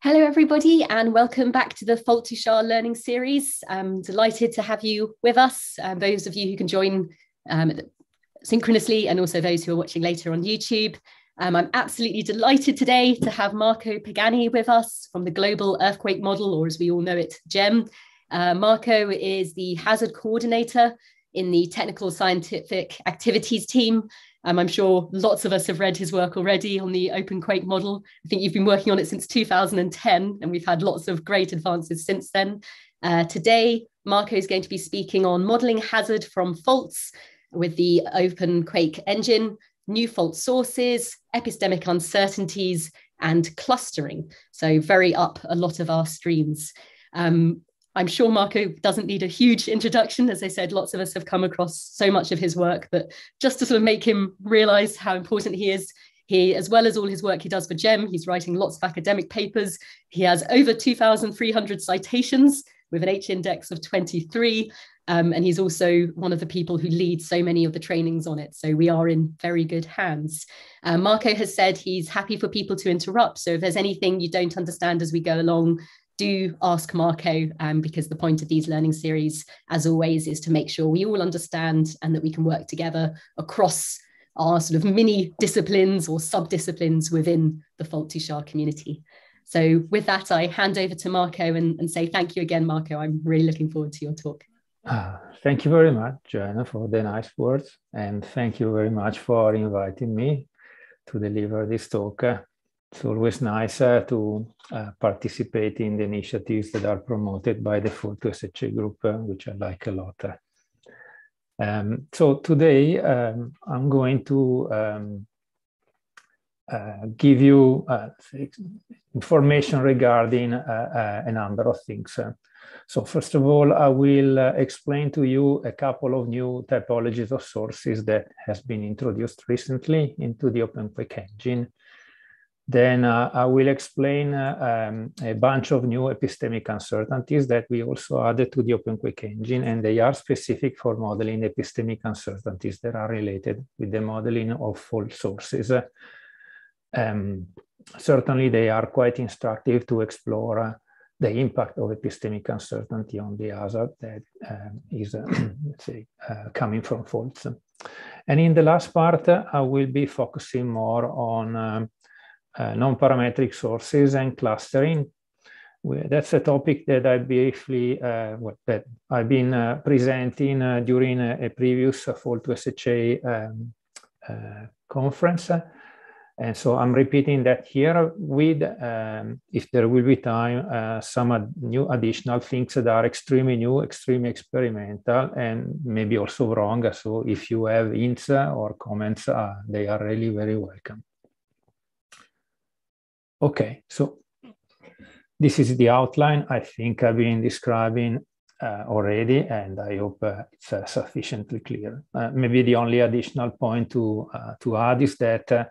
Hello, everybody, and welcome back to the Fault Shah Learning Series. I'm um, delighted to have you with us, um, those of you who can join um, synchronously, and also those who are watching later on YouTube. Um, I'm absolutely delighted today to have Marco Pagani with us from the Global Earthquake Model, or as we all know it, GEM. Uh, Marco is the hazard coordinator in the Technical Scientific Activities team um, I'm sure lots of us have read his work already on the open quake model. I think you've been working on it since 2010, and we've had lots of great advances since then. Uh, today, Marco is going to be speaking on modeling hazard from faults with the open quake engine, new fault sources, epistemic uncertainties, and clustering. So, very up a lot of our streams. Um, I'm sure Marco doesn't need a huge introduction. As I said, lots of us have come across so much of his work, but just to sort of make him realize how important he is, he, as well as all his work he does for GEM, he's writing lots of academic papers. He has over 2,300 citations with an H index of 23. Um, and he's also one of the people who leads so many of the trainings on it. So we are in very good hands. Uh, Marco has said he's happy for people to interrupt. So if there's anything you don't understand as we go along, do ask Marco um, because the point of these learning series, as always, is to make sure we all understand and that we can work together across our sort of mini disciplines or sub disciplines within the Faulty Shard community. So, with that, I hand over to Marco and, and say thank you again, Marco. I'm really looking forward to your talk. Uh, thank you very much, Joanna, for the nice words. And thank you very much for inviting me to deliver this talk it's always nice uh, to uh, participate in the initiatives that are promoted by the Photo SHA group, uh, which I like a lot. Um, so today um, I'm going to um, uh, give you uh, information regarding uh, a number of things. So first of all, I will explain to you a couple of new typologies of sources that has been introduced recently into the OpenQuake engine then uh, I will explain uh, um, a bunch of new epistemic uncertainties that we also added to the OpenQuick engine, and they are specific for modeling epistemic uncertainties that are related with the modeling of fault sources. Um, certainly, they are quite instructive to explore uh, the impact of epistemic uncertainty on the hazard that um, is, uh, let's say, uh, coming from faults. And in the last part, uh, I will be focusing more on um, uh, non-parametric sources and clustering. that's a topic that I briefly uh, that I've been uh, presenting uh, during a, a previous uh, fall to SHA um, uh, conference. And so I'm repeating that here with, um, if there will be time, some ad new additional things that are extremely new, extremely experimental, and maybe also wrong. So if you have hints or comments, they are really very welcome. Okay, so this is the outline I think I've been describing uh, already, and I hope uh, it's uh, sufficiently clear. Uh, maybe the only additional point to uh, to add is that uh,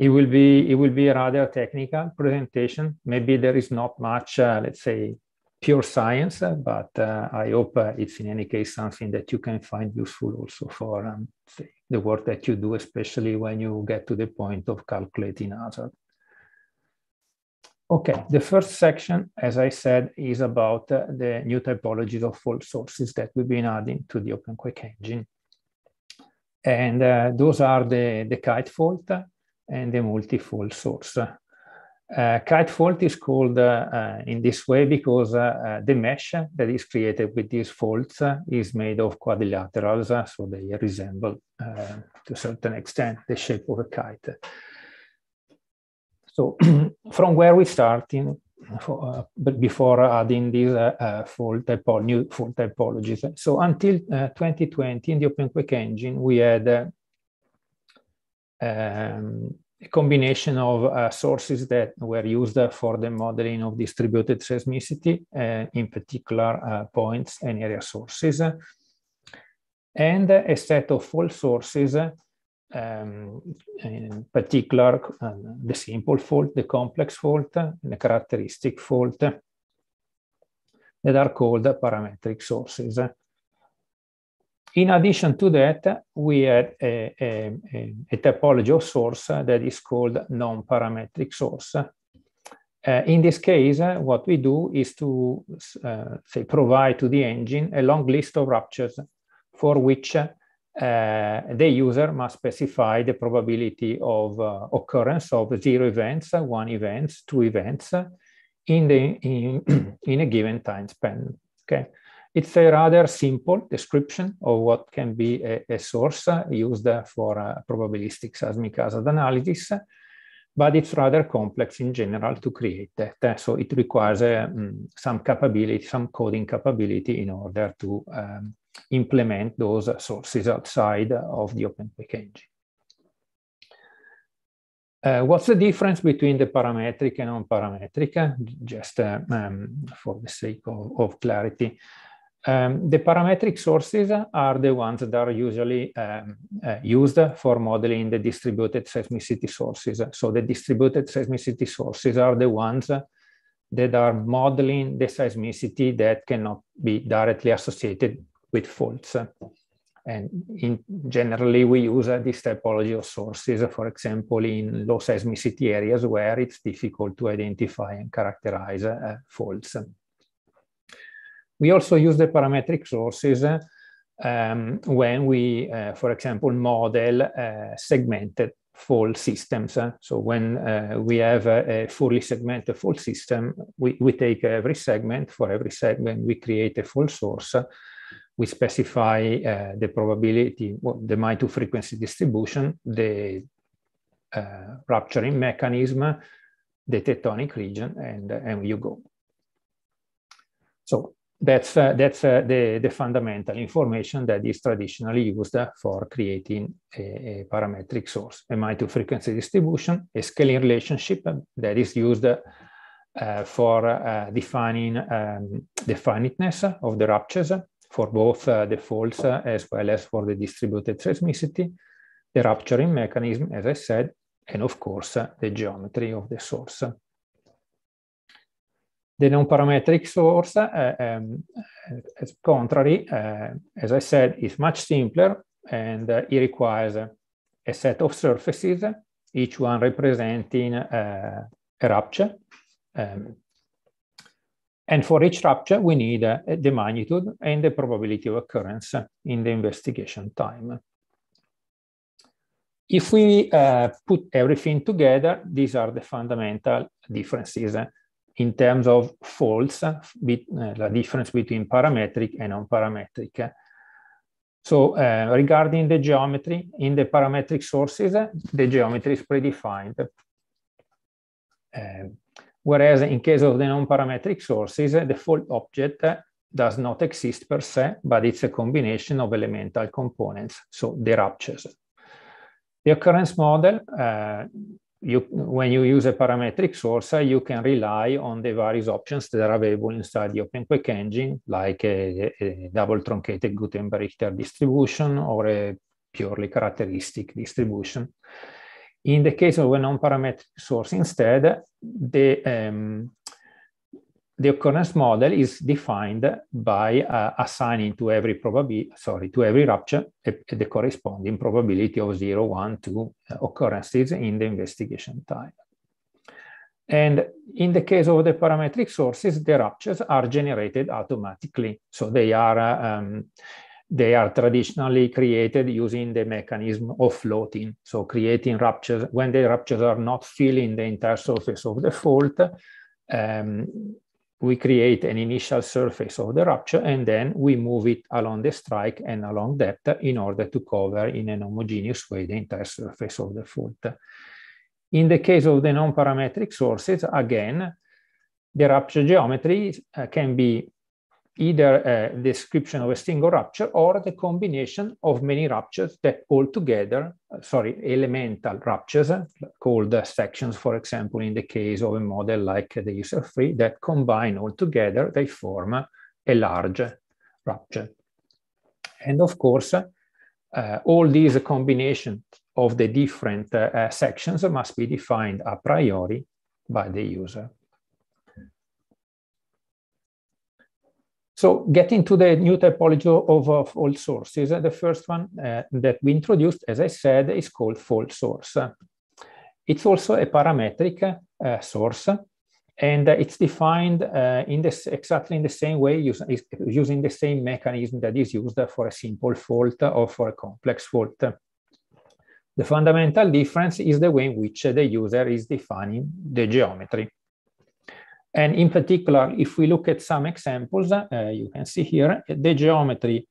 it will be it will be a rather technical presentation. Maybe there is not much, let's say, pure science, but I hope it's in any case something that you can find useful also for um, the work that you do, especially when you get to the point of calculating hazard. Okay, the first section, as I said, is about uh, the new typologies of fault sources that we've been adding to the OpenQuake engine. And uh, those are the, the kite fault and the multi-fault source. Uh, kite fault is called uh, uh, in this way because uh, the mesh that is created with these faults is made of quadrilaterals, so they resemble to a certain extent the shape of a kite. So from where we starting, for, uh, before adding these uh, uh, full, typo new full typologies. So until 2020 in the OpenQuake engine, we had um, a combination of uh, sources that were used for the modeling of distributed seismicity, uh, in particular points and area sources, and a set of full sources um, in particular uh, the simple fault, the complex fault, and the characteristic fault that are called parametric sources. In addition to that, we had a, a, a of source that is called non-parametric source. Uh, in this case, uh, what we do is to uh, say provide to the engine a long list of ruptures for which uh, the user must specify the probability of uh, occurrence of zero events, one events, two events in, the, in, in a given time span. Okay. It's a rather simple description of what can be a, a source used for uh, probabilistic seismic hazard analysis, but it's rather complex in general to create that. So it requires uh, some capability, some coding capability in order to um, implement those sources outside of the OpenPEC engine. Uh, what's the difference between the parametric and non-parametric? Just uh, um, for the sake of, of clarity. Um, the parametric sources are the ones that are usually um, uh, used for modeling the distributed seismicity sources. So the distributed seismicity sources are the ones that are modeling the seismicity that cannot be directly associated with faults. And in, generally, we use uh, this typology of sources, for example, in low seismicity areas where it's difficult to identify and characterize uh, faults. We also use the parametric sources um, when we, uh, for example, model uh, segmented fault systems. so when uh, we have a, a, fully segmented fault system, we, we take every segment, for every segment we create a fault source, we specify uh, the probability, well, the 2 frequency distribution, the uh, rupturing mechanism, the tectonic region, and, and you go. So that's, uh, that's uh, the, the fundamental information that is traditionally used for creating a, a parametric source, a 2 frequency distribution, a scaling relationship that is used uh, for uh, defining um, the finiteness of the ruptures for both uh, the faults uh, as well as for the distributed seismicity, the rupturing mechanism, as I said, and of course, uh, the geometry of the source. The non-parametric source, uh, um, as contrary, uh, as I said, is much simpler and uh, it requires a set of surfaces, each one representing a rupture, um, and for each rupture, we need uh, the magnitude and the probability of occurrence in the investigation time. If we uh, put everything together, these are the fundamental differences eh, in terms of faults, be, uh, the difference between parametric and non-parametric. So uh, regarding the geometry, in the parametric sources, the geometry is predefined. Whereas in case of the non-parametric sources, the fault object does not exist per se, but it's a combination of elemental components, so the ruptures. The occurrence model, uh, you, when you use a parametric source, you can rely on the various options that are available inside the OpenQuake engine, like a, a double truncated Gutenberg distribution or a purely characteristic distribution. In the case of a non-parametric source, instead, the, um, the occurrence model is defined by uh, assigning to every probability, sorry, to every rupture a, uh, a, the corresponding probability of 0, 1, 2 uh, occurrences in the investigation time. And in the case of the parametric sources, the ruptures are generated automatically. So they are um, they are traditionally created using the mechanism of floating. So creating ruptures, when the ruptures are not filling the entire surface of the fault, um, we create an initial surface of the rupture and then we move it along the strike and along depth in order to cover in an homogeneous way the entire surface of the fault. In the case of the non-parametric sources, again, the rupture geometry uh, can be either a description of a single rupture or the combination of many ruptures that all together, uh, sorry, elemental ruptures, called sections, for example, in the case of a model like the user 3 that combine all together, they form a large rupture. And of course, uh, all these combinations of the different uh, uh, sections must be defined a priori by the user. So getting to the new typology of, of all sources, uh, the first one uh, that we introduced, as I said, is called fault source. It's also a parametric uh, source, and it's defined uh, in this exactly in the same way use, using the same mechanism that is used for a simple fault or for a complex fault. The fundamental difference is the way in which the user is defining the geometry. And in particular, if we look at some examples, uh, you can see here the geometry,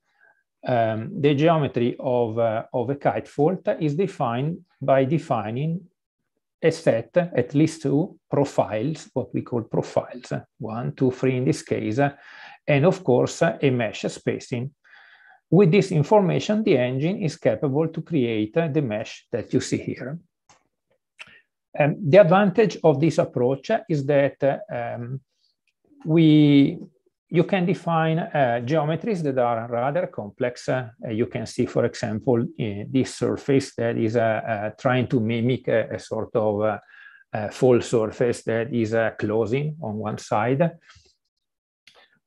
um, the geometry of, uh, of a kite fault is defined by defining a set, at least two profiles, what we call profiles, one, two, three in this case, and of course, a mesh spacing. With this information, the engine is capable to create the mesh that you see here. Um, the advantage of this approach is that um, we you can define uh, geometries that are rather complex. Uh, you can see, for example, uh, this surface that is uh, uh, trying to mimic a, a sort of uh, full surface that is closing on one side.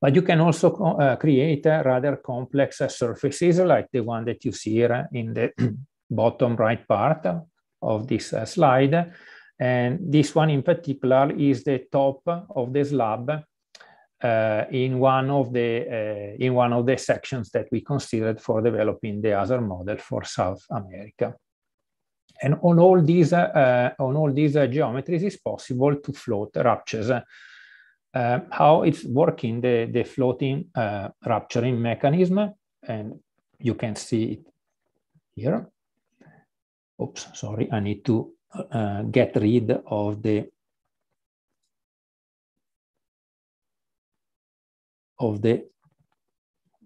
But you can also create rather complex surfaces like the one that you see here in the bottom right part of this uh, slide. And this one in particular is the top of the slab uh, in one of the uh, in one of the sections that we considered for developing the other model for South America. And on all these uh, uh on all these uh, geometries, it's possible to float ruptures. how it's working the the floating rupturing mechanism, and you can see it here oops, sorry, I need to uh, get rid of the of the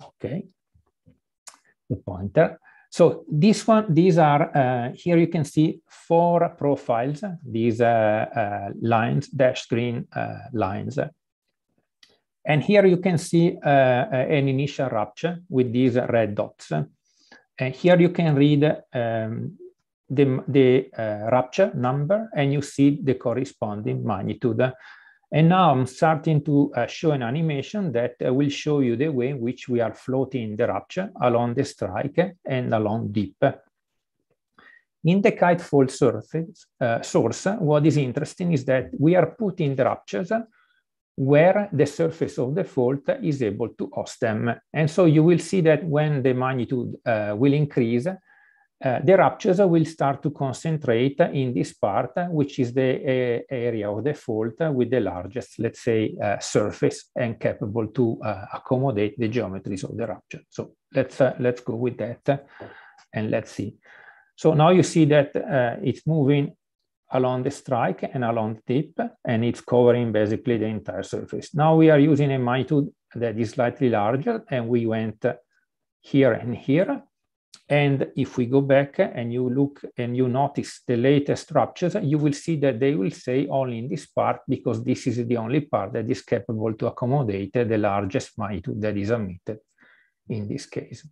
okay the pointer so this one these are uh, here you can see four profiles these uh, uh, lines dash green uh, lines and here you can see uh, uh, an initial rupture with these red dots and here you can read um, the, the uh, rupture number and you see the corresponding magnitude. And now I'm starting to uh, show an animation that uh, will show you the way in which we are floating the rupture along the strike and along dip. In the kite fault surface uh, source, what is interesting is that we are putting the ruptures where the surface of the fault is able to host them. And so you will see that when the magnitude uh, will increase, uh, the ruptures will start to concentrate in this part, uh, which is the uh, area of the fault with the largest, let's say, surface and capable to accommodate the geometries of the rupture. So let's, let's go with that and let's see. So now you see that it's moving along the strike and along the tip, and it's covering basically the entire surface. Now we are using a magnitude that is slightly larger, and we went here and here and if we go back and you look and you notice the latest structures, you will see that they will say only in this part because this is the only part that is capable to accommodate the largest magnitude that is emitted in this case.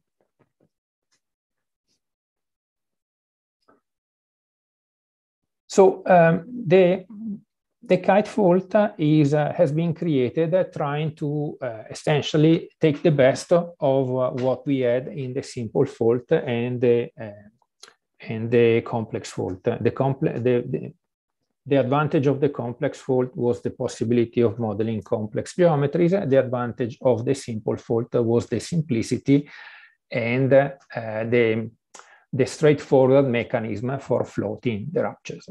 So um, the the kite fault is, uh, has been created uh, trying to uh, essentially take the best of what we had in the simple fault and the, and the complex fault. The, the, the, the advantage of the complex fault was the possibility of modeling complex geometries. The advantage of the simple fault was the simplicity and uh, the, the straightforward mechanism for floating the ruptures.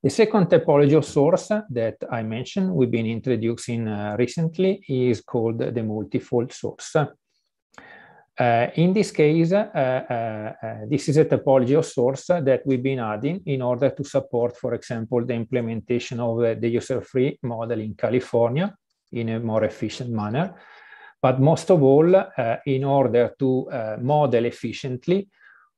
The second typology of source that I mentioned, we've been introducing uh, recently, is called the multifold source. Uh, in this case, uh, uh, uh this is a topology of source that we've been adding in order to support, for example, the implementation of uh, the user-free model in California in a more efficient manner. But most of all, in order to model efficiently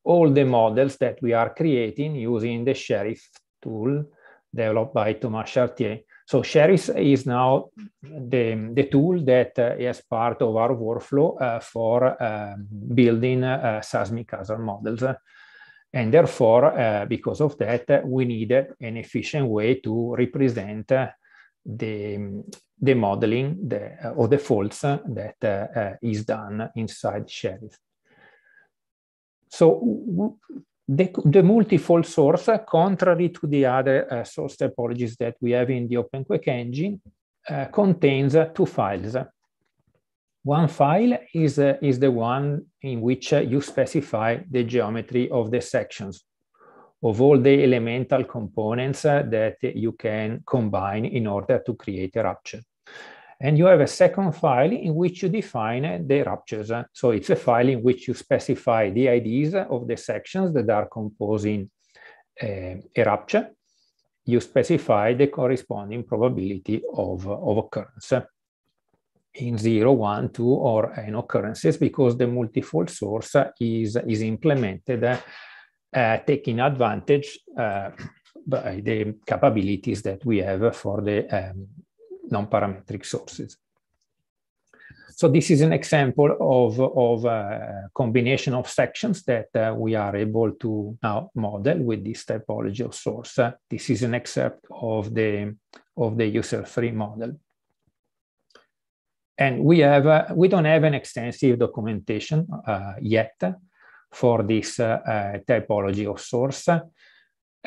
all the models that we are creating using the Sheriff tool developed by Thomas Chartier. So Sheris is now the, the tool that uh, is part of our workflow uh, for uh, building uh, seismic hazard models. And therefore, uh, because of that, we needed an efficient way to represent uh, the, the modeling the, or the faults that is done inside Sheris. So the, the fold source, contrary to the other uh, source typologies that we have in the OpenQuake engine, uh, contains two files. One file is, uh, is the one in which you specify the geometry of the sections of all the elemental components that you can combine in order to create a rupture. And you have a second file in which you define the ruptures. So it's a file in which you specify the IDs of the sections that are composing a, eh, a rupture. You specify the corresponding probability of, of occurrence in 0, 1, 2, or n occurrences because the multifold source is, is implemented uh, taking advantage uh, by the capabilities that we have for the um, non-parametric sources. So this is an example of, of a combination of sections that uh, we are able to now model with this typology of source. Uh, this is an excerpt of the, of the user-free model. And we, have, uh, we don't have an extensive documentation uh, yet for this uh, uh, typology of source.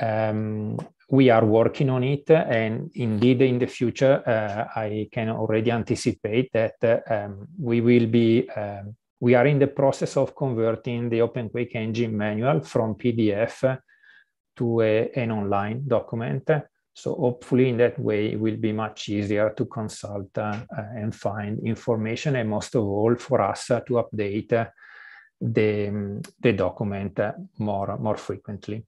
Um, we are working on it. And indeed, in the future, uh, I can already anticipate that um, we will be. Um, we are in the process of converting the OpenQuake engine manual from PDF to a, an online document. So hopefully in that way, it will be much easier to consult uh, and find information and most of all for us uh, to update uh, the, the document more, more frequently.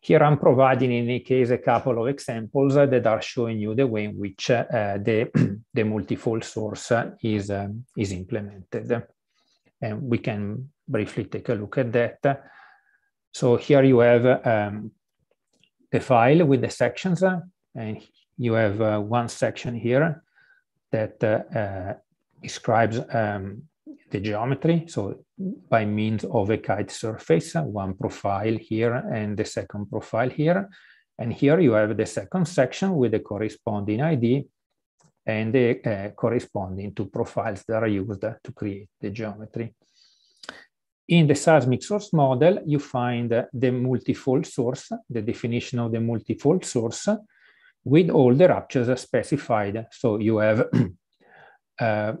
Here I'm providing, in any case, a couple of examples that are showing you the way in which uh, the, the multifold source is, um, is implemented. And we can briefly take a look at that. So here you have um, the file with the sections, and you have uh, one section here that uh, uh, describes um, the geometry. So by means of a kite surface, one profile here and the second profile here. And here you have the second section with the corresponding ID and the uh, corresponding two profiles that are used to create the geometry. In the seismic source model, you find the multifold source, the definition of the multifold source, with all the ruptures specified. So you have uh,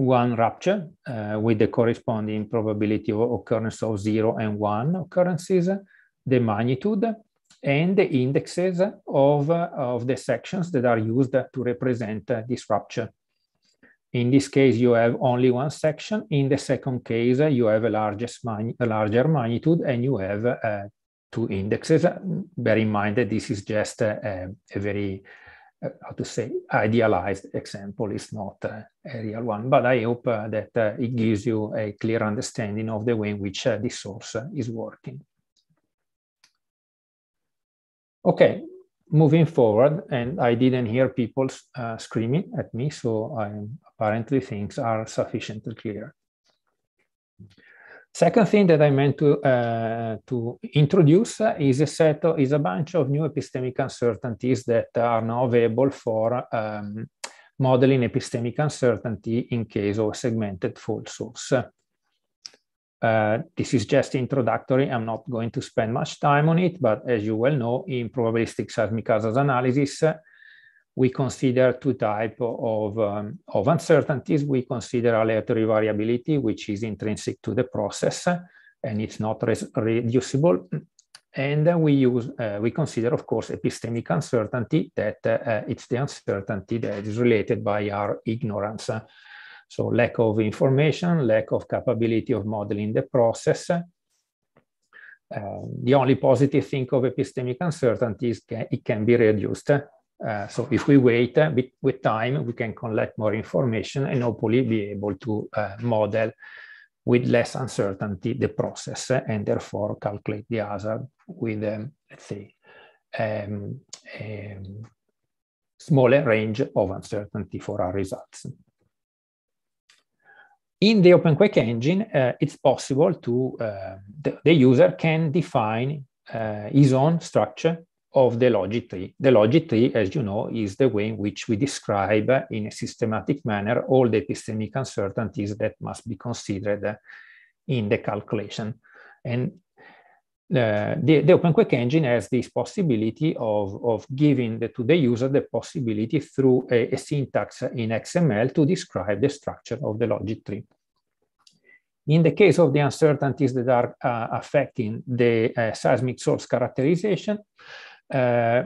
one rupture uh, with the corresponding probability of occurrence of zero and one occurrences, the magnitude, and the indexes of, uh, of the sections that are used to represent uh, this rupture. In this case, you have only one section. In the second case, you have a, largest a larger magnitude and you have uh, two indexes. Bear in mind that this is just uh, a very uh, how to say idealized example is not uh, a real one but i hope uh, that uh, it gives you a clear understanding of the way in which uh, this source uh, is working okay moving forward and i didn't hear people screaming at me so i apparently things are sufficiently clear Second thing that I meant to, uh, to introduce is a set of, is a bunch of new epistemic uncertainties that are now available for um, modeling epistemic uncertainty in case of segmented full source. Uh, this is just introductory. I'm not going to spend much time on it, but as you well know, in probabilistic seismic hazards analysis, we consider two type of, um, of uncertainties. We consider aleatory variability, which is intrinsic to the process and it's not reducible. And we use, uh, we consider, of course, epistemic uncertainty that uh, uh, it's the uncertainty that is related by our ignorance. So lack of information, lack of capability of modeling the process, uh, the only positive thing of epistemic uncertainty is that it can be reduced uh, so if we wait with time, we can collect more information and hopefully be able to uh, model with less uncertainty the process and therefore calculate the hazard with, um, let's say, um, um smaller range of uncertainty for our results. In the OpenQuake engine, uh, it's possible to, uh, the, the user can define uh, his own structure of the logic tree. The logic tree, as you know, is the way in which we describe in a systematic manner all the epistemic uncertainties that must be considered in the calculation. And uh, the, the OpenQuake engine has this possibility of, of giving the, to the user the possibility through a, a, syntax in XML to describe the structure of the logic tree. In the case of the uncertainties that are uh, affecting the uh, seismic source characterization, uh,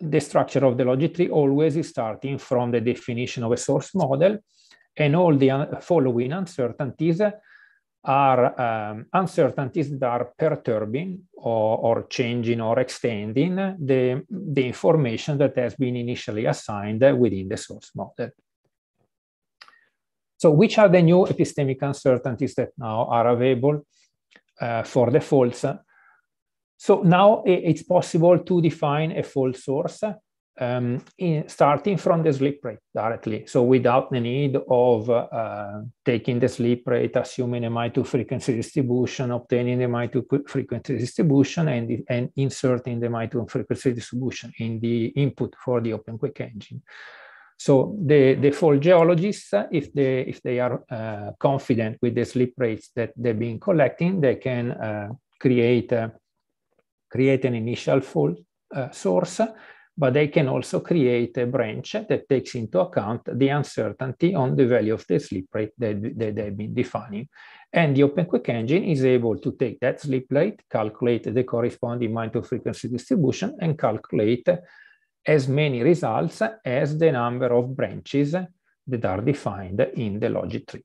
the structure of the logic tree always is starting from the definition of a source model and all the un following uncertainties are um, uncertainties that are perturbing or, or changing or extending the, the information that has been initially assigned within the source model. So which are the new epistemic uncertainties that now are available uh, for the faults so now it's possible to define a fault source um, in, starting from the slip rate directly. So without the need of uh, taking the slip rate, assuming a MI2 frequency distribution, obtaining the MI2 frequency distribution, and, and inserting the MI2 frequency distribution in the input for the OpenQuick engine. So the, the fault geologists, if they, if they are uh, confident with the slip rates that they've been collecting, they can uh, create uh, create an initial full uh, source, but they can also create a branch that takes into account the uncertainty on the value of the slip rate that, that they've been defining. And the OpenQuick engine is able to take that slip rate, calculate the corresponding monitor frequency distribution, and calculate as many results as the number of branches that are defined in the logic tree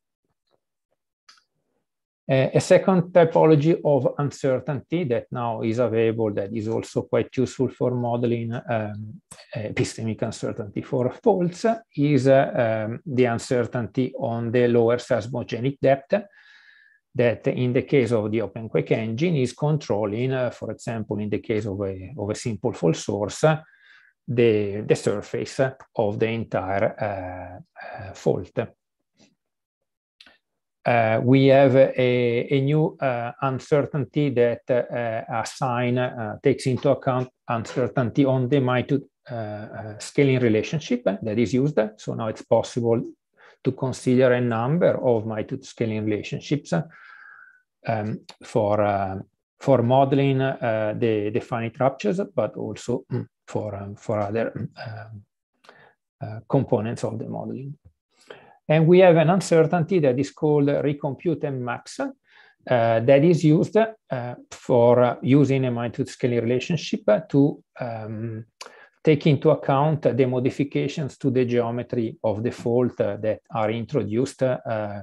a second typology of uncertainty that now is available that is also quite useful for modeling um, epistemic uncertainty for faults is uh, um, the uncertainty on the lower seismogenic depth that in the case of the OpenQuake engine is controlling, uh, for example, in the case of a, of a simple fault source, uh, the, the surface of the entire uh, uh, fault uh, we have a, a new uh, uncertainty that uh, uh assign uh, takes into account uncertainty on the magnitude uh, scaling relationship eh, that is used. So now it's possible to consider a number of magnitude scaling relationships um, for for modeling the, the finite ruptures, but also mm, for um, for other mm, um, components of the modeling. And we have an uncertainty that is called recompute and max uh, that is used uh, for uh, using a magnitude scaling relationship to um, take into account the modifications to the geometry of the fault uh, that are introduced uh,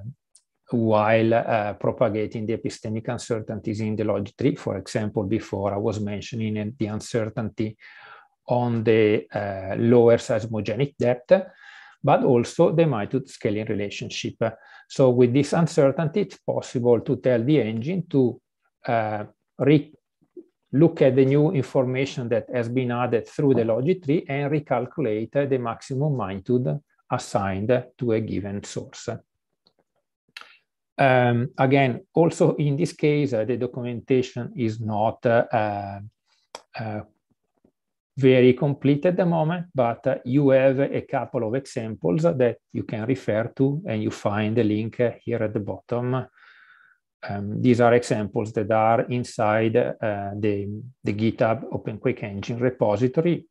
while uh, propagating the epistemic uncertainties in the logic tree. For example, before I was mentioning the uncertainty on the uh, lower seismogenic depth, but also the magnitude scaling relationship. So with this uncertainty, it's possible to tell the engine to uh, look at the new information that has been added through the logic tree and recalculate the maximum magnitude assigned to a given source. Um, again, also in this case, uh, the documentation is not uh, uh very complete at the moment, but uh, you have a couple of examples that you can refer to and you find the link here at the bottom. Um, these are examples that are inside uh, the, the GitHub Open Engine repository.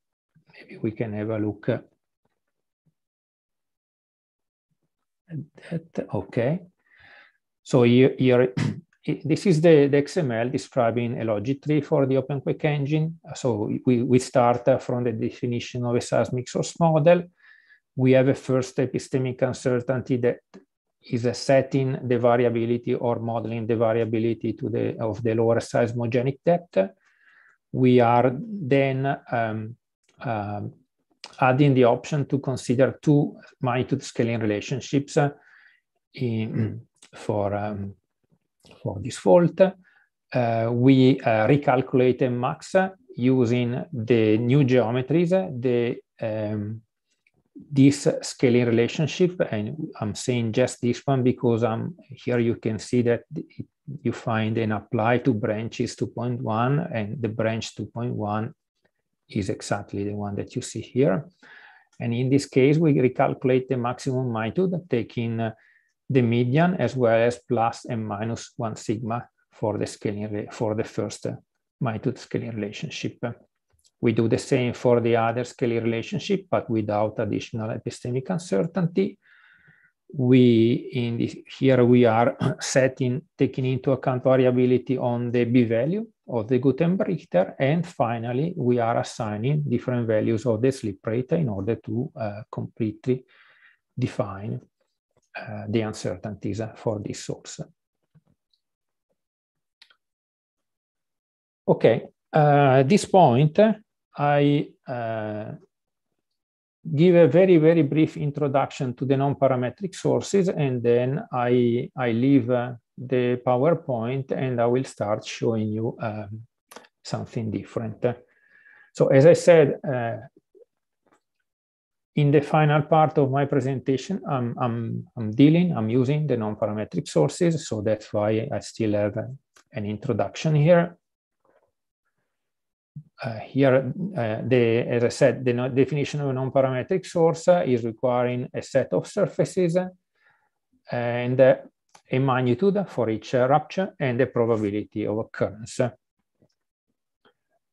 Maybe we can have a look at that. Okay. So here, here this is the, the XML describing a logic tree for the OpenQuake engine. So we, we start uh, from the definition of a seismic source model. We have a first epistemic uncertainty that is setting the variability or modeling the variability to the, of the lower seismogenic depth. We are then um, uh, adding the option to consider two magnitude scaling relationships uh, in, for um, for this fault, uh, we uh, recalculate max using the new geometries, the um, this scaling relationship, and I'm saying just this one because I'm um, here you can see that it, you find an apply to branches 2.1 and the branch 2.1 is exactly the one that you see here. And in this case, we recalculate the maximum magnitude, taking uh, the median as well as plus and minus one sigma for the scaling for the first uh, magnitude scaling relationship. We do the same for the other scaling relationship, but without additional epistemic uncertainty. We in this, here we are setting taking into account variability on the b value of the Gutenberg-Richter and finally we are assigning different values of the slip rate in order to uh, completely define uh, the uncertainties for this source. Okay, uh, at this point, I uh, give a very, very brief introduction to the non-parametric sources, and then I, I leave uh, the PowerPoint and I will start showing you um, something different. So as I said, uh, in the final part of my presentation, I'm, I'm, I'm dealing, I'm using the non-parametric sources. So that's why I still have an introduction here. Uh, here, uh, the, as I said, the no definition of a non-parametric source uh, is requiring a set of surfaces and a magnitude for each rupture and the probability of occurrence.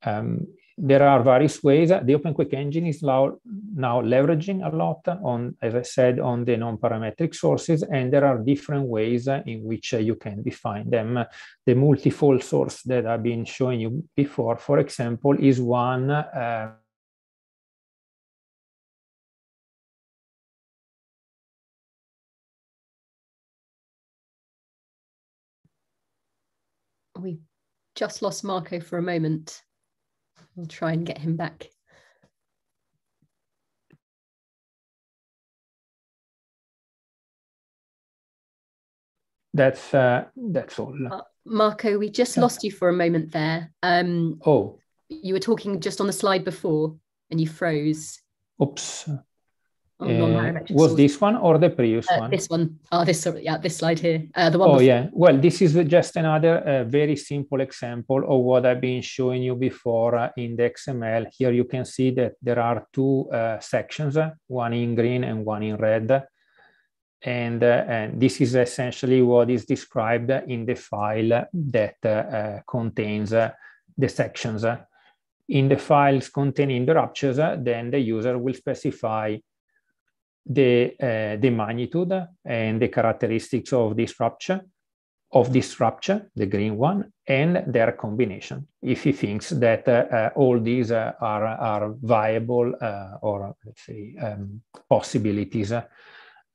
Um, there are various ways. The OpenQuick engine is now, now leveraging a lot on, as I said, on the non-parametric sources, and there are different ways in which uh, you can define them. The multifold source that I've been showing you before, for example, is one uh, We just lost Marco for a moment. I'll try and get him back. That's uh, that's all. Uh, Marco, we just yeah. lost you for a moment there. Um, oh, you were talking just on the slide before, and you froze. Oops uh, was this one or the previous uh, one? This one. Oh, this yeah, this slide here. Uh, the one. Oh before. yeah. Well, this is just another uh, very simple example of what I've been showing you before uh, in the XML. Here you can see that there are two uh, sections, one in green and one in red, and, and this is essentially what is described in the file that contains the sections. In the files containing the ruptures, then the user will specify the, uh, the magnitude and the characteristics of this rupture, of this rupture, the green one, and their combination, if he thinks that uh, all these are, are viable eh, or let's say um, possibilities,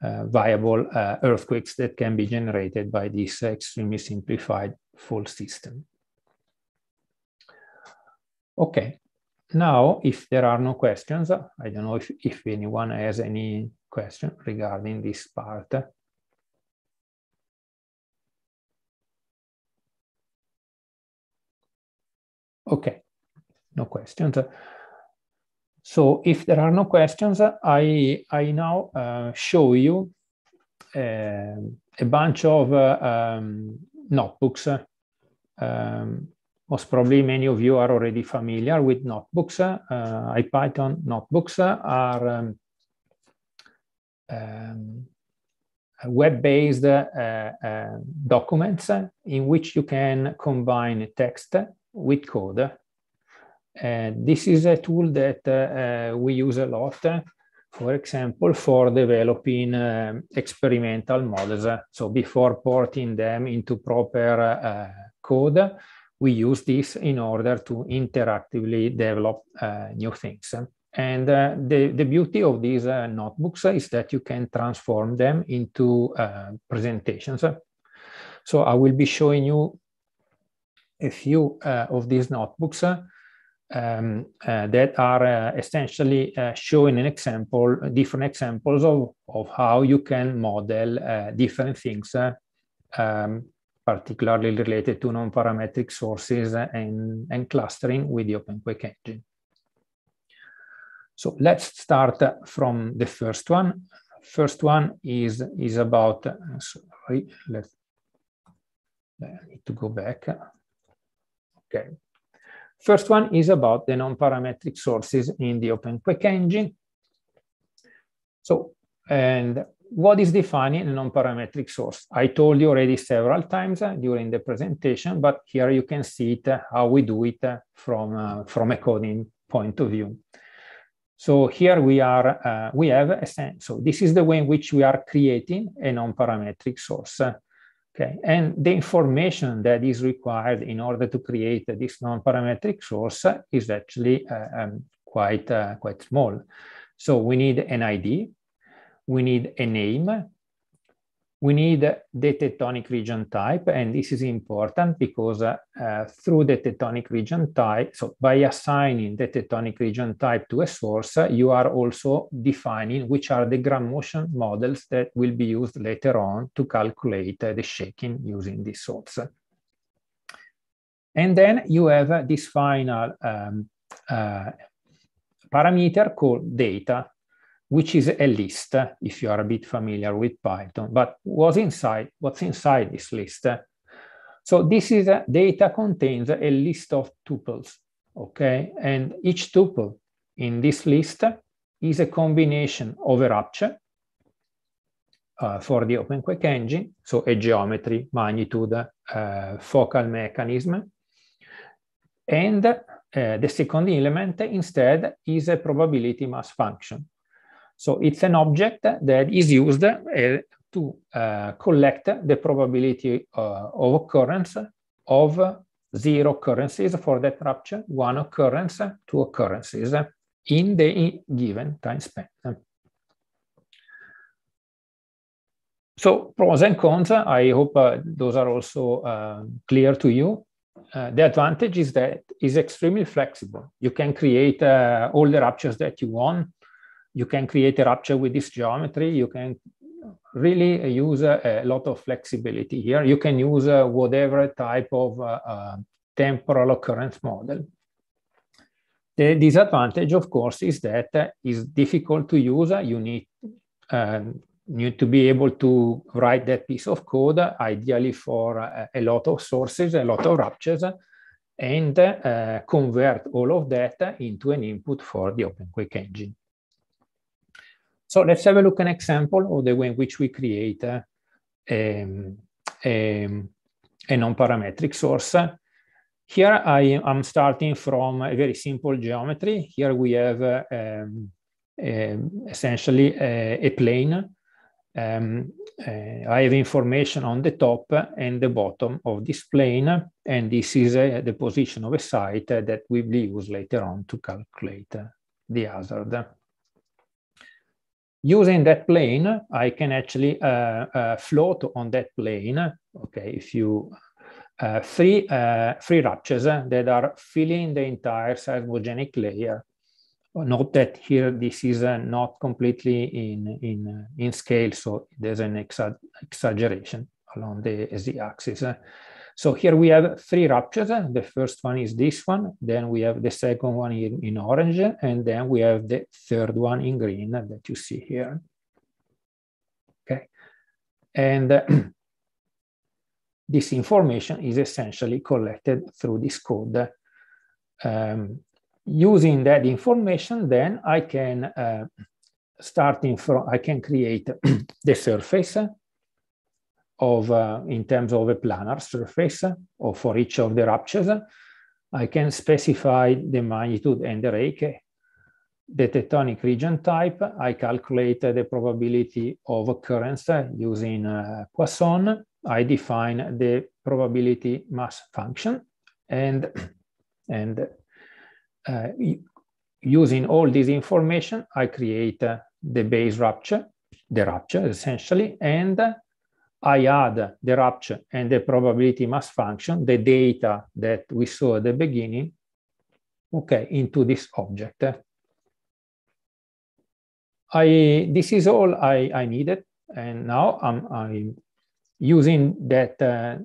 viable earthquakes that can be generated by this extremely simplified full system. Okay, now if there are no questions, I don't know if, if anyone has any question regarding this part. Okay, no questions. So if there are no questions, I, I now uh, show you uh, a bunch of uh, um, notebooks. Um, most probably many of you are already familiar with notebooks. Uh, IPython notebooks are um, um, web-based uh, uh, documents in which you can combine text with code. And uh, this is a tool that we use a lot for example, for developing um, experimental models. So before porting them into proper uh, code, we use this in order to interactively develop uh, new things. And uh, the, the beauty of these uh, notebooks uh, is that you can transform them into uh, presentations. So I will be showing you a few uh, of these notebooks uh, um, that are essentially showing an example, different examples of, of how you can model different things, um, particularly related to non-parametric sources and, and clustering with the OpenQuake engine. So let's start from the first one. First one is, is about, uh, sorry, let's, I need to go back. Okay. First one is about the non-parametric sources in the OpenQuake engine. So, and what is defining a non-parametric source? I told you already several times uh, during the presentation, but here you can see it, uh, how we do it uh, from, uh, from a coding point of view. So here we are, uh, we have a sense. So this is the way in which we are creating a non-parametric source. Okay, and the information that is required in order to create this non-parametric source is actually uh, um, quite, uh, quite small. So we need an ID, we need a name, we need the tectonic region type, and this is important because uh, uh, through the tectonic region type, so by assigning the tectonic region type to a source, you are also defining which are the ground motion models that will be used later on to calculate uh, the shaking using this source. And then you have this final um, uh, parameter called data which is a list, if you are a bit familiar with Python, but what's inside, what's inside this list? So this is a uh, data contains a list of tuples, okay? And each tuple in this list is a combination of a rapture uh, for the OpenQuake engine, so a geometry, magnitude, uh, focal mechanism, and uh, the second element instead is a probability mass function. So it's an object that is used eh, to eh, collect the probability eh, of occurrence of zero occurrences for that rupture, one occurrence, two occurrences in the given time span. So pros and cons, I hope uh, those are also uh, clear to you. Uh, the advantage is that it's extremely flexible. You can create all the ruptures that you want you can create a rupture with this geometry. You can really use uh, a, lot of flexibility here. You can use uh, whatever type of uh, temporal occurrence model. The disadvantage, of course, is that it's difficult to use. You need, um, need to be able to write that piece of code, ideally for a, a lot of sources, a lot of ruptures, and uh, convert all of that into an input for the OpenQuake engine. So let's have a look an example of the way in which we create a, a, a, a non-parametric source. Here I am starting from a very simple geometry. Here we have uh, um, essentially a, eh, a plane. Um, uh, I have information on the top and the bottom of this plane, and this is uh, the position of a site that we will use later on to calculate the hazard using that plane, I can actually uh, uh, float on that plane, okay, if you uh, three, uh, three ruptures uh, that are filling the entire seismogenic layer. Note that here this is uh, not completely in, in, in scale, so there's an exa exaggeration along the z-axis. So here we have three ruptures. The first one is this one, then we have the second one in, in orange, and then we have the third one in green that you see here. Okay. And uh, this information is essentially collected through this code. Um, using that information, then I can, uh, starting from, I can create the surface of uh, in terms of a planar surface or for each of the ruptures, I can specify the magnitude and the rake. The tectonic region type, I calculate the probability of occurrence using uh, Poisson. I define the probability mass function and, and uh, using all this information, I create uh, the base rupture, the rupture essentially, and I add the rupture and the probability mass function, the data that we saw at the beginning, okay, into this object. I, this is all I, I needed, and now I'm, I'm using that, uh,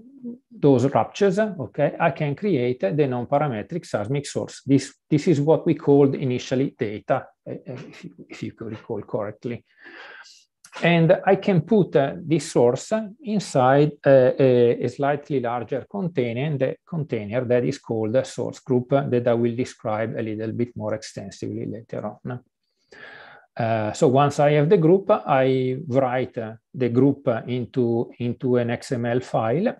those ruptures, okay, I can create the non-parametric seismic source. This, this is what we called initially data, if you, if you recall correctly. And I can put uh, this source inside uh, a, a, slightly larger container, the container that is called a source group that I will describe a little bit more extensively later on. Uh, so once I have the group, I write uh, the group into, into an XML file.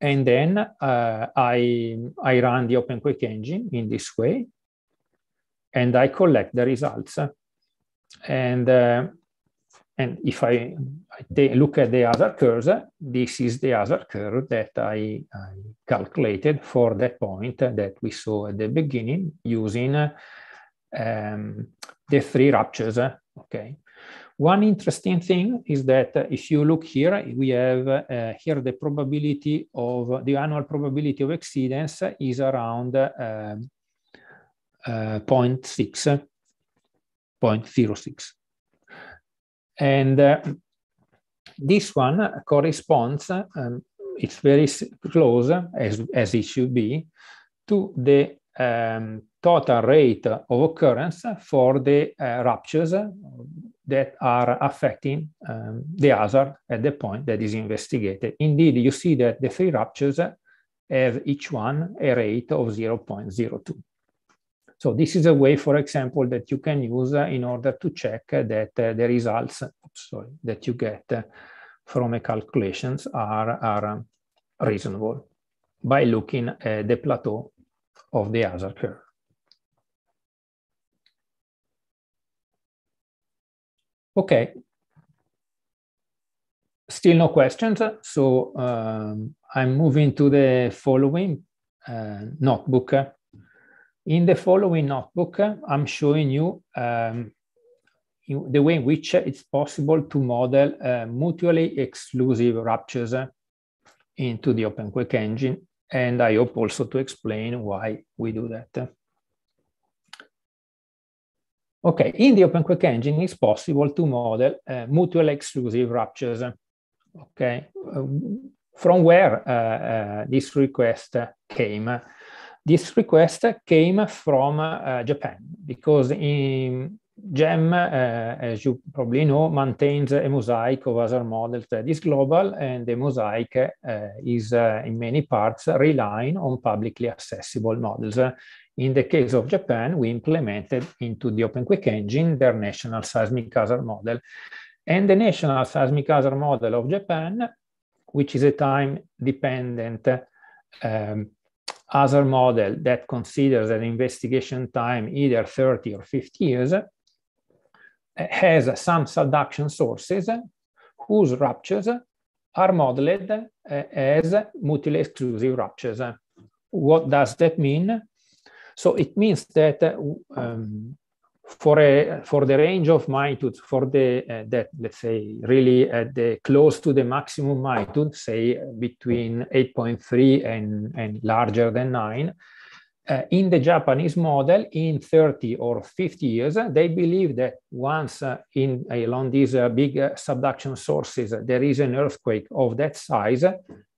And then uh, I, I run the OpenQuake engine in this way. And I collect the results and uh, and if I, I look at the other curve, this is the other curve that I, I, calculated for that point that we saw at the beginning using um, the three ruptures, okay? One interesting thing is that if you look here, we have uh, here the probability of, the annual probability of exceedance is around um, uh, uh, 0 0.6, 0 0.06. And uh, this one corresponds, um, it's very close, as, as it should be, to the um, total rate of occurrence for the uh, ruptures that are affecting um, the hazard at the point that is investigated. Indeed, you see that the three ruptures have each one a rate of 0.02. So this is a way, for example, that you can use uh, in order to check that uh, the results oops, sorry, that you get uh, from a calculations are, are um, reasonable by looking at the plateau of the hazard curve. Okay. Still no questions, so um, I'm moving to the following uh, notebook in the following notebook, I'm showing you um, the way in which it's possible to model uh, mutually exclusive ruptures into the OpenQuake engine. And I hope also to explain why we do that. Okay, in the OpenQuake engine, it's possible to model uh, mutually exclusive ruptures. Okay, uh, from where uh, uh, this request came this request came from uh, Japan because in GEM, uh, as you probably know, maintains a mosaic of other models that is global, and the mosaic uh, is uh, in many parts relying on publicly accessible models. In the case of Japan, we implemented into the OpenQuake engine their national seismic hazard model. And the national seismic hazard model of Japan, which is a time dependent um, other model that considers an investigation time either 30 or 50 years eh, has some subduction sources whose ruptures are modeled eh, as mutually exclusive ruptures. What does that mean? So it means that um, for a for the range of magnitude for the uh, that let's say really at the close to the maximum magnitude say between 8.3 and and larger than 9 uh, in the japanese model in 30 or 50 years they believe that once uh, in along these uh, big uh, subduction sources there is an earthquake of that size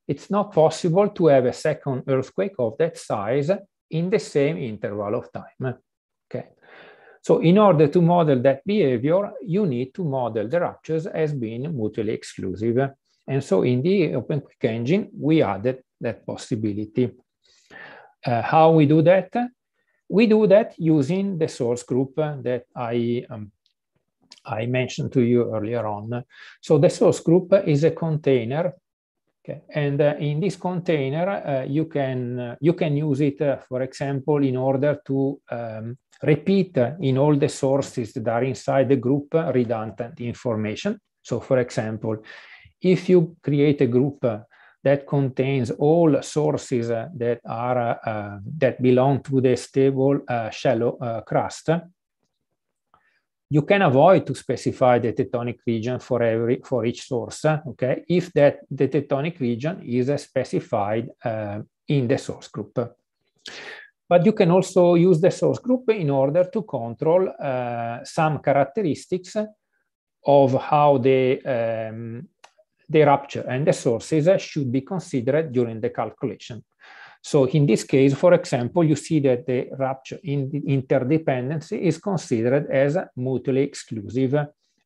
it's not possible to have a second earthquake of that size in the same interval of time so in order to model that behavior, you need to model the ruptures as being mutually exclusive. And so in the OpenQuick engine, we added that possibility. Uh, how we do that? We do that using the source group that I, um, I mentioned to you earlier on. So the source group is a container Okay. And uh, in this container, uh, you, can, uh, you can use it, uh, for example, in order to um, repeat uh, in all the sources that are inside the group uh, redundant information. So for example, if you create a group that contains all sources that, are, that belong to the stable shallow crust, you can avoid to specify the tectonic region for every for each source, okay, if that the tectonic region is specified uh, in the source group. But you can also use the source group in order to control uh, some characteristics of how the, um, the rupture and the sources should be considered during the calculation. So in this case, for example, you see that the rupture in the interdependency is considered as mutually exclusive.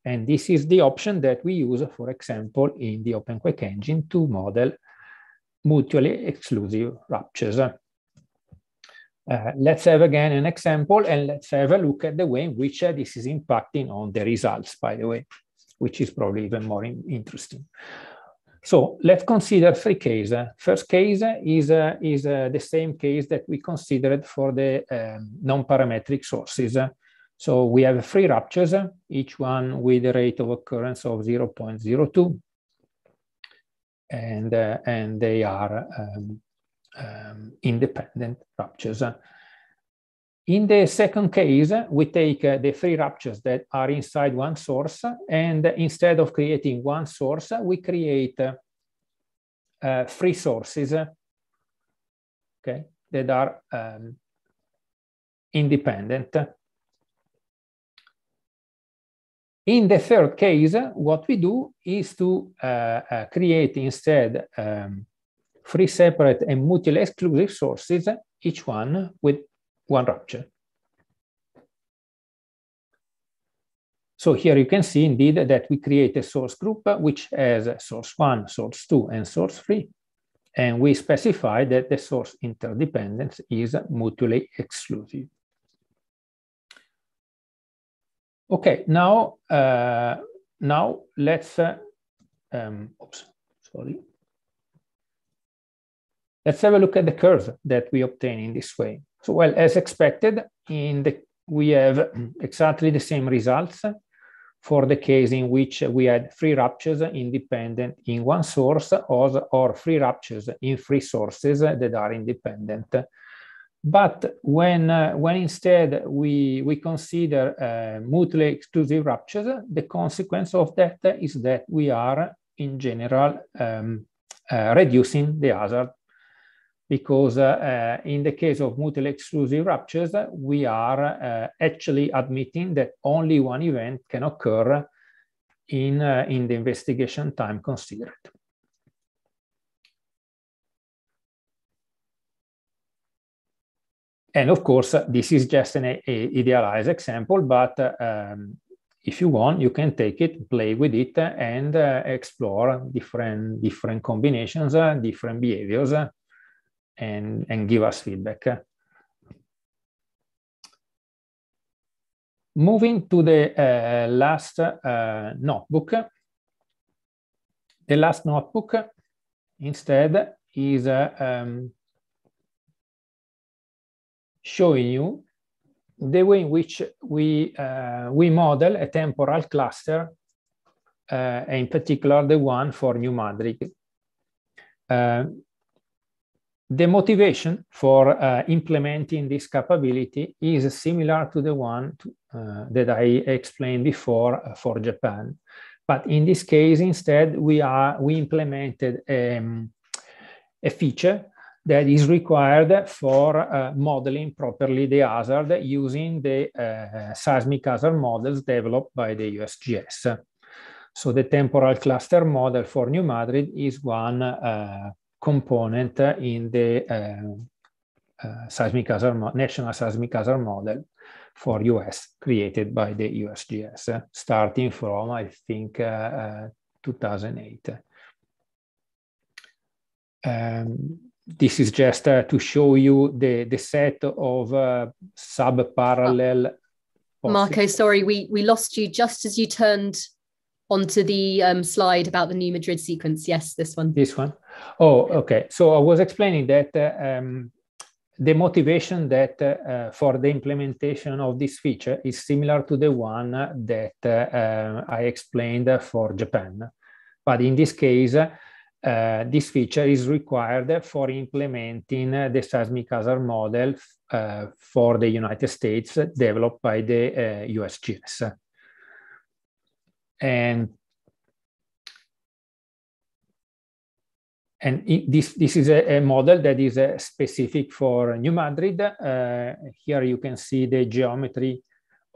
And this is the option that we use, for example, in the OpenQuake engine to model mutually exclusive ruptures. Uh, let's have again an example and let's have a look at the way in which uh, this is impacting on the results, by the way, which is probably even more in interesting. So let's consider three cases. First case is, uh, is uh, the same case that we considered for the um, non-parametric sources. So we have three ruptures, each one with a rate of occurrence of 0.02. And, uh, and they are um, um, independent ruptures. In the second case, we take uh, the three ruptures that are inside one source, and instead of creating one source, we create three uh, uh, sources okay, that are um, independent. In the third case, what we do is to uh, uh, create instead um, three separate and mutually exclusive sources, each one with one rupture. So here you can see indeed that we create a source group uh, which has source 1, source 2, and source 3. And we specify that the source interdependence is mutually exclusive. Okay, now, uh, now let's, uh, um, oops, sorry. Let's have a look at the curve that we obtain in this way. So, well, as expected, in the, we have exactly the same results for the case in which we had three ruptures independent in one source or, or three ruptures in three sources that are independent. But when, uh, when instead we, we consider uh, mutually exclusive ruptures, the consequence of that is that we are in general um, uh, reducing the hazard because uh, uh, in the case of mutually exclusive ruptures, we are uh, actually admitting that only one event can occur in, uh, in the investigation time considered. And of course, this is just an idealized example, but um, if you want, you can take it, play with it, and uh, explore different different combinations, uh, different behaviors, uh, and, and give us feedback. Eh? Moving to the uh, last uh, notebook, the last notebook instead is uh, um, showing you the way in which we, uh, we model a temporal cluster, uh, in particular the one for New Madrid. Uh, the motivation for uh, implementing this capability is similar to the one to, uh, that I explained before uh, for Japan. But in this case, instead, we, are, we implemented um, a feature that is required for uh, modeling properly the hazard using the uh, seismic hazard models developed by the USGS. So the temporal cluster model for New Madrid is one uh, component in the uh, uh, seismic hazard national seismic hazard model for US created by the USGS, starting from, I think, eh, 2008. Um, this is just to show you the, the set of sub-parallel Marco, sorry, we, we lost you just as you turned onto the um, slide about the new Madrid sequence. Yes, this one. This one. Oh, okay. So I was explaining that uh, um, the motivation that uh, uh for the implementation of this feature is similar to the one that uh, uh I explained for Japan. But in this case, uh, this feature is required for implementing the seismic hazard model for the United States developed by the USGS and and it, this this is a, a model that is uh, specific for New Madrid. Uh, here you can see the geometry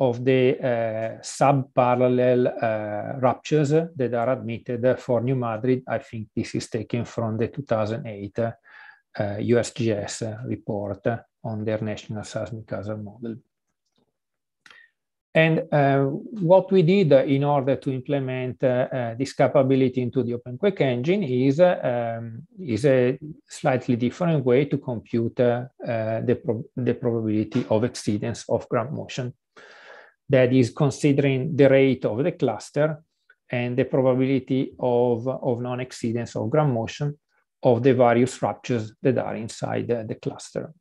of the uh, subparallel uh, ruptures that are admitted for New Madrid. I think this is taken from the 2008 USGS uh, report on their national seismic hazard model. And uh, what we did in order to implement uh, uh, this capability into the OpenQuake engine is, um, is a slightly different way to compute uh, the, pro the probability of exceedance of ground motion. That is considering the rate of the cluster and the probability of, of non-exceedance of ground motion of the various ruptures that are inside the cluster.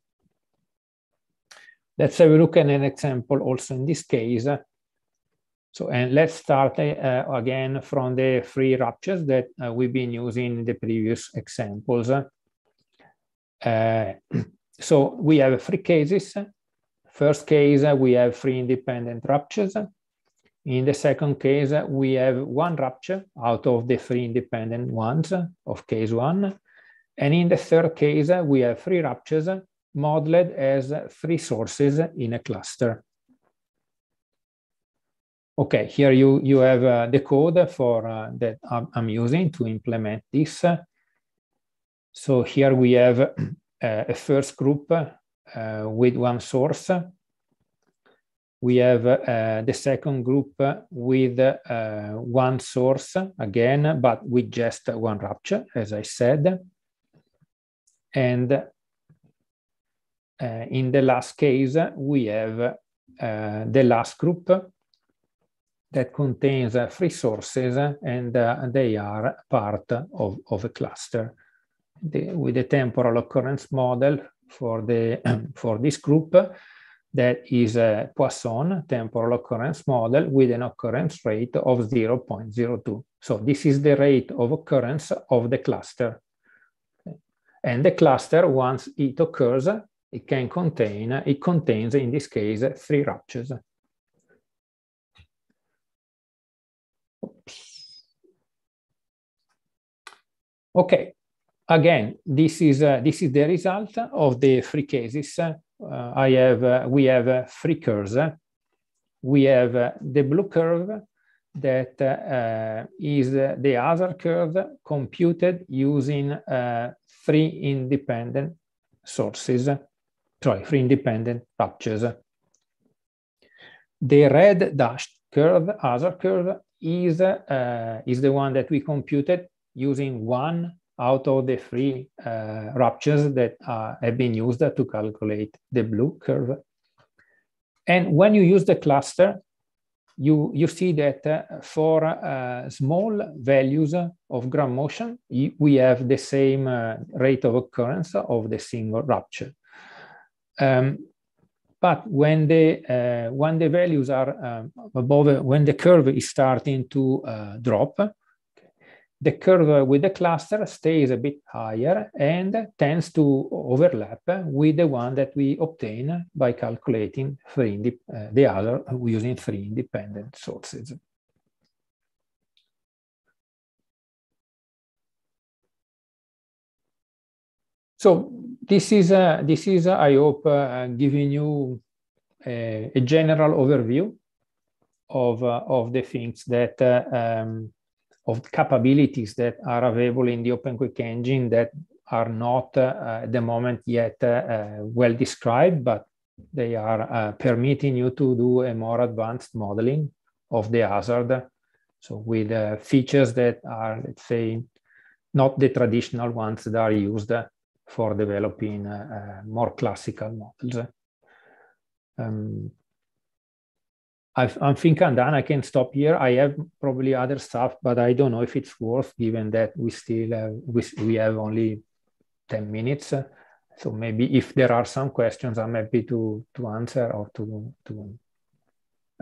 Let's have a look at an example also in this case. So, and let's start uh, again from the three ruptures that uh, we've been using in the previous examples. Uh, so we have three cases. First case, uh, we have three independent ruptures. In the second case, uh, we have one rupture out of the three independent ones of case one. And in the third case, uh, we have three ruptures modeled as three sources in a cluster. Okay, here you, you have uh, the code for uh, that I'm using to implement this. So here we have uh, a first group uh, with one source. We have uh, the second group with uh, one source again, but with just one rupture, as I said. And Eh, in the last case, we have eh, the last group that contains three sources and eh, they are part of, of a cluster. The, with the temporal occurrence model for, the, for this group, that is a Poisson temporal occurrence model with an occurrence rate of 0.02. So this is the rate of occurrence of the cluster. And the cluster, once it occurs, it can contain, it contains in this case three ruptures. Oops. Okay, again, this is, uh, this is the result of the three cases. Uh, I have, uh, we have uh, three curves. We have uh, the blue curve that uh, is the other curve computed using three independent sources sorry, free independent ruptures. The red dashed curve, other curve, is, uh, is the one that we computed using one out of the three uh, ruptures that uh, have been used to calculate the blue curve. And when you use the cluster, you, you see that uh, for uh, small values of gram motion, we have the same uh, rate of occurrence of the single rupture. Um, but when the uh, when the values are um, above, when the curve is starting to uh, drop, the curve with the cluster stays a bit higher and tends to overlap with the one that we obtain by calculating three uh, the other using three independent sources. So this is, a, this is I hope, uh, giving you a, uh, a, general overview of, uh, of the things that, uh, um, of capabilities that are available in the OpenQuick engine that are not uh, at the moment yet uh, well described, but they are permitting you to do a more advanced modeling of the hazard. So with features that are, let's say, not the traditional ones that are used for developing uh, more classical models. Um, i think thinking, then I can stop here. I have probably other stuff, but I don't know if it's worth, given that we still have, we, we have only 10 minutes. So maybe if there are some questions, I'm happy to, to answer or to, to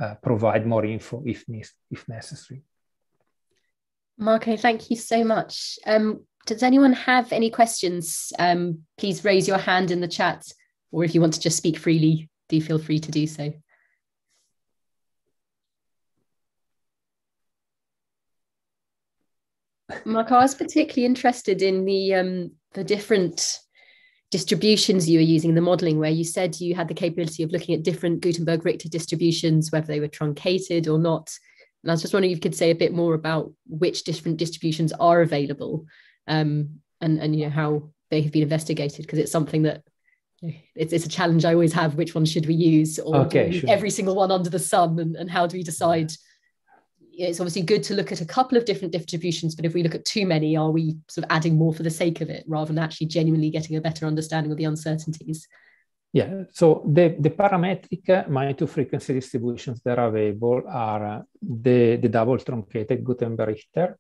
uh, provide more info if, if necessary. Marco, thank you so much. Um, does anyone have any questions? Um, please raise your hand in the chat, or if you want to just speak freely, do feel free to do so. Mark, I was particularly interested in the um, the different distributions you were using in the modeling where you said you had the capability of looking at different Gutenberg Richter distributions, whether they were truncated or not. And I was just wondering if you could say a bit more about which different distributions are available um, and and you know how they have been investigated because it's something that it's, it's a challenge I always have. Which one should we use, or okay, we sure. every single one under the sun, and, and how do we decide? It's obviously good to look at a couple of different distributions, but if we look at too many, are we sort of adding more for the sake of it rather than actually genuinely getting a better understanding of the uncertainties? Yeah, so the, the parametric uh, Manitou frequency distributions that are available are uh, the, the double truncated Gutenberg Richter,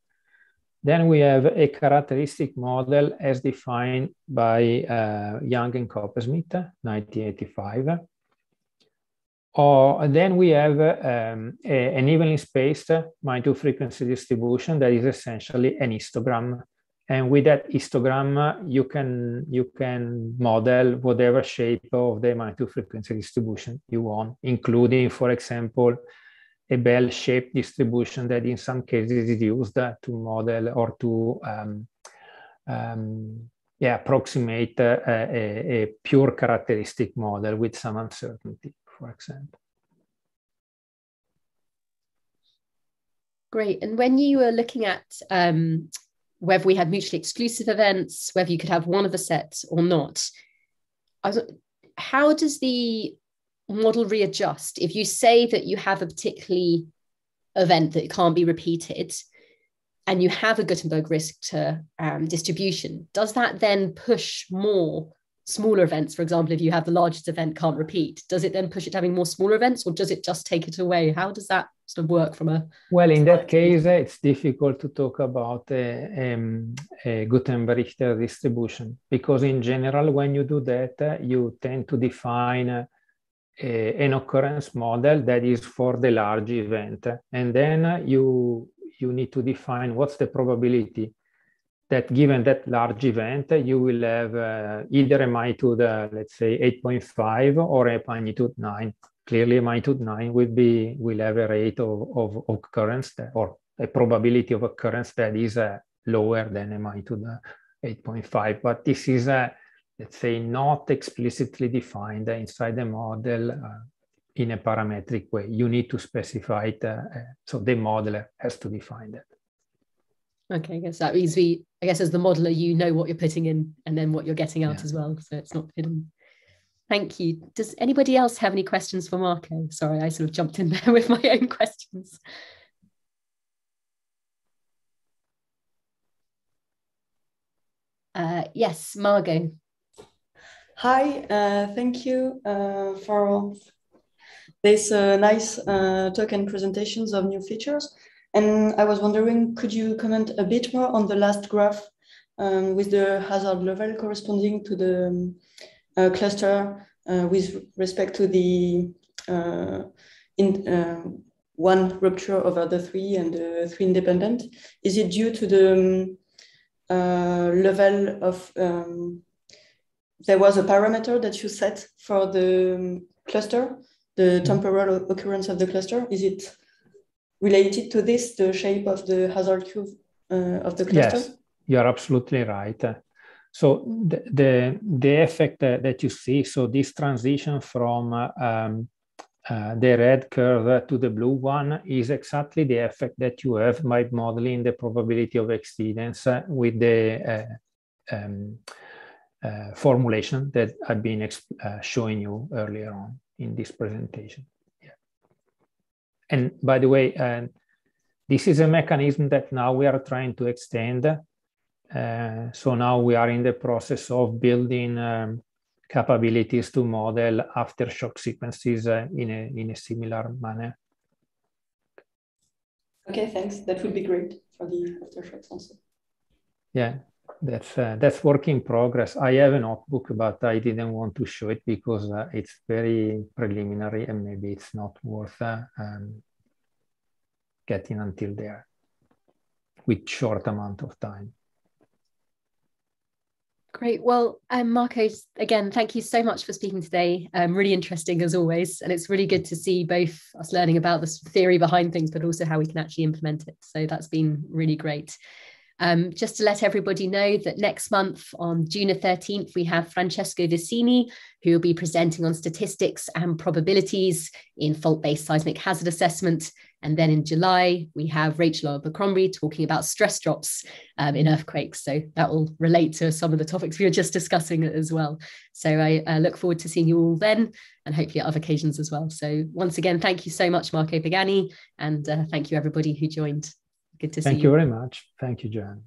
then we have a characteristic model as defined by uh, Young and Coppersmith, 1985. Or uh, then we have um, a, an evenly spaced Mantu frequency distribution that is essentially an histogram. And with that histogram, you can, you can model whatever shape of the Mantu frequency distribution you want, including, for example, a bell-shaped distribution that in some cases is used uh, to model or to um, um, yeah, approximate uh, a, a, pure characteristic model with some uncertainty, for example. Great. And when you were looking at um, whether we had mutually exclusive events, whether you could have one of the set or not, was, how does the model readjust. If you say that you have a particularly event that can't be repeated and you have a Gutenberg risk to um, distribution, does that then push more smaller events? For example, if you have the largest event can't repeat, does it then push it having more smaller events or does it just take it away? How does that sort of work from a? Well, in that case, eh, it's difficult to talk about a, eh, um, eh, Gutenberg Richter distribution because in general, when you do that, you tend to define Eh, an occurrence model that is for the large event. And then you, you need to define what's the probability that given that large event, you will have uh, either a magnitude, uh, let's say 8.5 or a magnitude 9. Clearly, magnitude 9 will be, will have a rate of, of occurrence that, or a probability of occurrence that is uh, lower than a magnitude 8.5. But this is a let's say, not explicitly defined inside the model uh, in a parametric way. You need to specify it. Uh, uh, so the modeler has to define that. Okay, I guess that means we, I guess as the modeler, you know what you're putting in and then what you're getting out yeah. as well. So it's not hidden. Thank you. Does anybody else have any questions for Marco? Sorry, I sort of jumped in there with my own questions. Uh, yes, Margot. Hi, uh, thank you uh, for this uh, nice uh, talk and presentations of new features. And I was wondering, could you comment a bit more on the last graph um, with the hazard level corresponding to the um, uh, cluster uh, with respect to the in, one rupture over the three and uh, three independent? Is it due to the um, level of um, there was a parameter that you set for the um, cluster, the mm-hmm. temporal occurrence of the cluster. Is it related to this, the shape of the hazard curve uh, of the cluster? Yes, you are absolutely right. So the the, the effect that you see, so this transition from um, uh, the red curve to the blue one is exactly the effect that you have by modeling the probability of exceedance with the uh, um, uh, formulation that I've been uh, showing you earlier on in this presentation. Yeah. And by the way, uh, this is a mechanism that now we are trying to extend. Uh, so now we are in the process of building um, capabilities to model aftershock sequences uh, in, a, in a similar manner. Okay, thanks. That would be great for the aftershocks also. Yeah that's uh, that's work in progress. I have a notebook, but I didn't want to show it because uh, it's very preliminary and maybe it's not worth uh, um, getting until there with short amount of time. Great. Well, um, Marco, again, thank you so much for speaking today. Um, really interesting as always, and it's really good to see both us learning about the theory behind things, but also how we can actually implement it. So that's been really great. Um, just to let everybody know that next month on June 13th, we have Francesco Vicini, who will be presenting on statistics and probabilities in fault based seismic hazard assessment. And then in July, we have Rachel Abercrombie talking about stress drops um, in earthquakes. So that will relate to some of the topics we were just discussing as well. So I uh, look forward to seeing you all then and hopefully at other occasions as well. So once again, thank you so much, Marco Pagani. And uh, thank you, everybody who joined. Good to Thank see you. Thank you very much. Thank you, Jan.